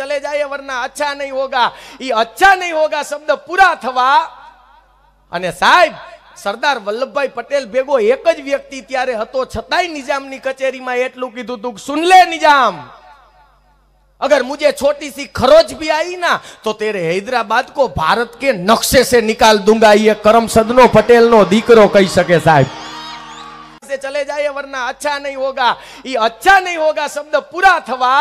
চলে যাই এ ورنہ اچھا نہیں ہوگا یہ اچھا نہیں ہوگا শব্দ پورا થવા અને સાહેબ સરદાર વલ્લભભાઈ પટેલ ભેગો એક જ વ્યક્તિ ત્યારે હતો છતાઈ નિઝામની કચેરીમાં એટલું કીધું તું કે सुन લે નિઝામ अगर मुझे छोटी सी खरोच भी आई ना तो तेरे हैदराबाद को भारत के नक्शे से निकाल दूंगा ये कर्म सदનો પટેલનો દીકરો કહી શકે સાહેબ चले जाइए वरना अच्छा नहीं होगा ये अच्छा नहीं होगा शब्द पूरा થવા